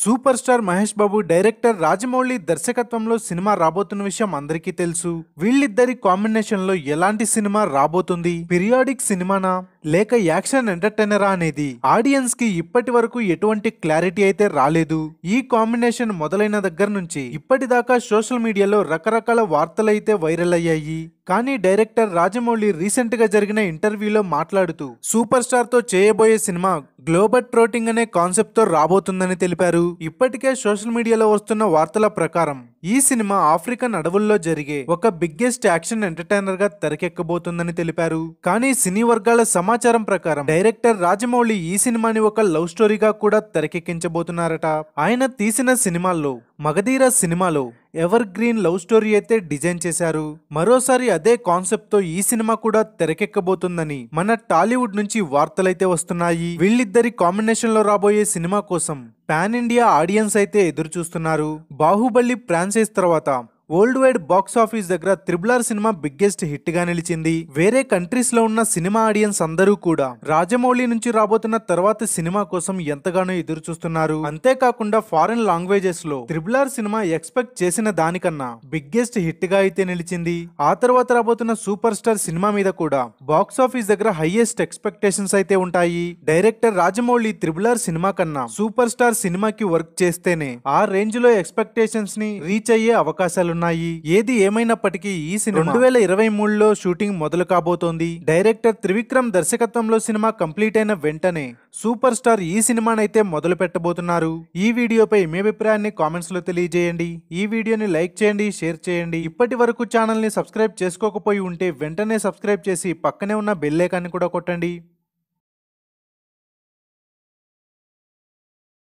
super star Mahesh Babu director Rajamouli దర్శకత్వంలో cinema రాబోతున్న విషయం అందరికీ తెలుసు వీళ్ళిద్దరి కాంబినేషన్ లో ఎలాంటి సినిమా రాబోతుంది పిరియాడిక్ సినిమానా లేక యాక్షన్ ఎంటర్టైనరా అనేది ఆడియన్స్ కి ఇప్పటి వరకు ఎటువంటి క్లారిటీ అయితే రాలేదు ఈ కాంబినేషన్ మొదలైన దగ్గర నుంచి ఇప్పటిదాకా సోషల్ మీడియాలో రకరకాల వార్తలైతే వైరల్ అయ్యాయి కానీ డైరెక్టర్ రాజమౌళి రీసెంట్ గా జరిగిన ఇంటర్వ్యూలో మాట్లాడుతూ సూపర్ స్టార్ తో చేయబోయే సినిమా గ్లోబల్ ట్రోటింగ్ అనే కాన్సెప్ట్ తో రాబోతుందని తెలిపారు ఇప్పటికే సోషల్ మీడియాలో వస్తున్న వార్తల ప్రకారం ఈ సినిమా ఆఫ్రికన్ అడవుల్లో జరిగే ఒక బిగ్గెస్ట్ యాక్షన్ ఎంటర్టైనర్ గా తెరకెక్కబోతుందని తెలిపారు కానీ సినీ వర్గాల సమాచారం ప్రకారం డైరెక్టర్ రాజమౌళి ఈ సినిమాని ఒక లవ్ స్టోరీగా కూడా తెరకెక్కించబోతున్నారట ఆయన తీసిన సినిమాల్లో మగధీర సినిమాలో ఎవర్ గ్రీన్ లవ్ స్టోరీ అయితే డిజైన్ చేశారు మరోసారి అదే కాన్సెప్ట్ తో ఈ సినిమా కూడా తెరకెక్కబోతుందని మన టాలీవుడ్ నుంచి వార్తలైతే వస్తున్నాయి వీళ్ళిద్దరి కాంబినేషన్ లో రాబోయే సినిమా కోసం పాన్ ఇండియా ఆడియన్స్ అయితే ఎదురుచూస్తున్నారు బాహుబలి ఫ్రాంచైజ్ తర్వాత వరల్డ్ వైడ్ బాక్స్ ఆఫీస్ దగ్గర ఆర్ సినిమా బిగ్గెస్ట్ హిట్ గా నిలిచింది వేరే కంట్రీస్ లో ఉన్న సినిమా ఆడియన్స్ అందరూ కూడా రాజమౌళి నుంచి రాబోతున్న తర్వాత సినిమా కోసం ఎంతగానో ఎదురు చూస్తున్నారు అంతేకాకుండా ఫారెన్ లాంగ్వేజెస్ లో త్రిబుల్ ఆర్ సినిమా ఎక్స్పెక్ట్ చేసిన దానికన్నా బిగ్గెస్ట్ హిట్ గా అయితే నిలిచింది ఆ తర్వాత రాబోతున్న సూపర్ స్టార్ సినిమా మీద కూడా బాక్స్ ఆఫీస్ దగ్గర హైయెస్ట్ ఎక్స్పెక్టేషన్స్ అయితే ఉంటాయి director Rajamouli triple R cinema కన్నా సూపర్ స్టార్ సినిమాకి వర్క్ చేస్తేనే ఆ రేంజ్ లో ఎక్స్పెక్టేషన్స్ ని రీచ్ అయ్యే అవకాశాలు రానున్నాయి ఏది ఏమైనప్పటికీ ఈ సినిమా రెండు వేల ఇరవై మూడులో షూటింగ్ మొదలు కాబోతోంది డైరెక్టర్ త్రివిక్రమ్ దర్శకత్వంలో సినిమా కంప్లీట్ అయిన వెంటనే సూపర్ స్టార్ ఈ సినిమానైతే మొదలు పెట్టబోతున్నారు ఈ వీడియోపై మీ అభిప్రాయాన్ని కామెంట్స్ లో తెలియజేయండి ఈ వీడియోని లైక్ చేయండి షేర్ చేయండి ఇప్పటి వరకు ఛానల్ని సబ్స్క్రైబ్ చేసుకోకపోయి ఉంటే వెంటనే సబ్స్క్రైబ్ చేసి పక్కనే ఉన్న బెల్ కూడా కొట్టండి